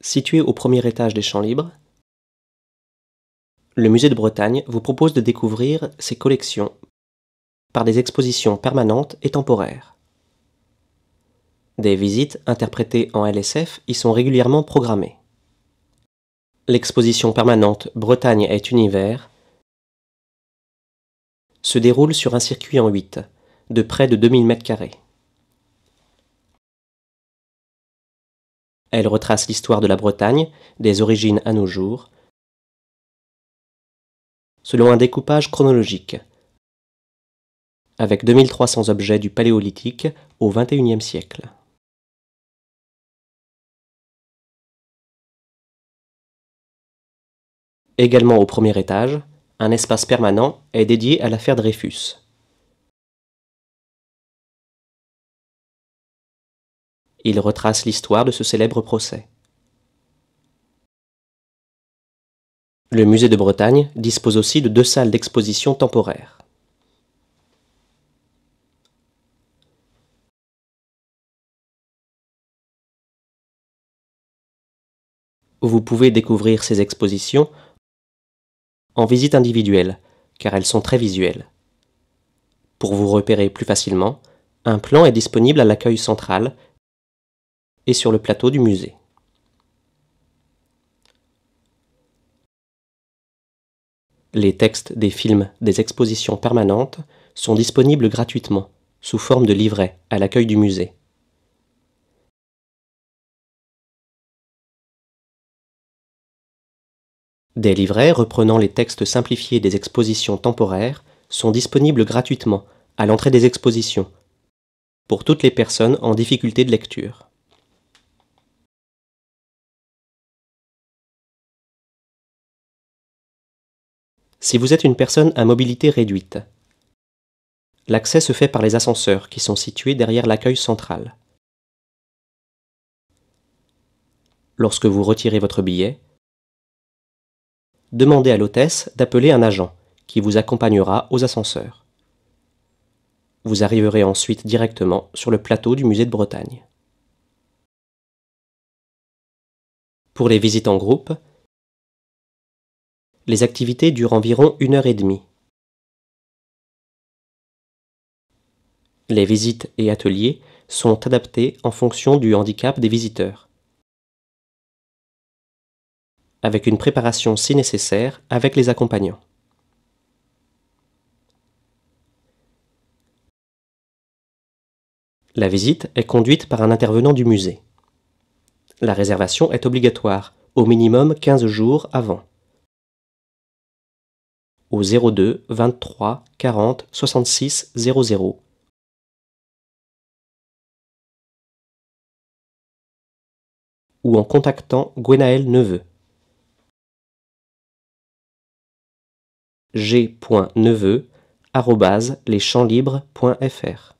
Situé au premier étage des Champs Libres, le Musée de Bretagne vous propose de découvrir ses collections par des expositions permanentes et temporaires. Des visites interprétées en LSF y sont régulièrement programmées. L'exposition permanente Bretagne est univers se déroule sur un circuit en 8, de près de 2000 m carrés. Elle retrace l'histoire de la Bretagne, des origines à nos jours, selon un découpage chronologique, avec 2300 objets du Paléolithique au XXIe siècle. Également au premier étage, un espace permanent est dédié à l'affaire Dreyfus. Il retrace l'histoire de ce célèbre procès. Le musée de Bretagne dispose aussi de deux salles d'exposition temporaires. Vous pouvez découvrir ces expositions en visite individuelle, car elles sont très visuelles. Pour vous repérer plus facilement, un plan est disponible à l'accueil central et sur le plateau du musée. Les textes des films des expositions permanentes sont disponibles gratuitement, sous forme de livrets, à l'accueil du musée. Des livrets reprenant les textes simplifiés des expositions temporaires sont disponibles gratuitement à l'entrée des expositions, pour toutes les personnes en difficulté de lecture. si vous êtes une personne à mobilité réduite. L'accès se fait par les ascenseurs qui sont situés derrière l'accueil central. Lorsque vous retirez votre billet, demandez à l'hôtesse d'appeler un agent qui vous accompagnera aux ascenseurs. Vous arriverez ensuite directement sur le plateau du musée de Bretagne. Pour les visites en groupe, les activités durent environ une heure et demie. Les visites et ateliers sont adaptés en fonction du handicap des visiteurs, avec une préparation si nécessaire avec les accompagnants. La visite est conduite par un intervenant du musée. La réservation est obligatoire, au minimum 15 jours avant au 02 23 40 66 00. ou en contactant Gwenaël Neveu. g.neveu@leschamslibres.fr